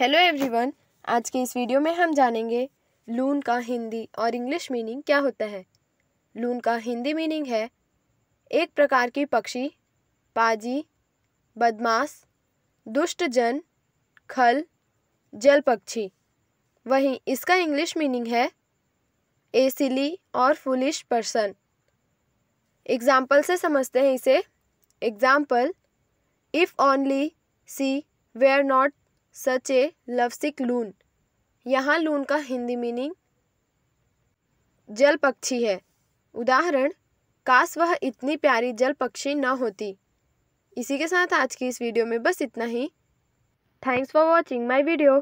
hello everyone आज के इस वीडियो में हम जानेंगे लून का हिंदी और इंग्लिश मीनिंग क्या होता है लून का हिंदी मीनिंग है एक प्रकार की पक्षी पाजी बदमाश दुष्ट जन खल जल पक्षी वहीं इसका इंग्लिश मीनिंग है ए सिली और फुलिश पर्सन एग्जाम्पल से समझते हैं इसे example if only she were not such a lovesick loon यहाँ लून का हिंदी मीनिंग जल पक्षी है उदाहरण काश वह इतनी प्यारी जल पक्षी न होती इसी के साथ आज की इस वीडियो में बस इतना ही thanks for watching my video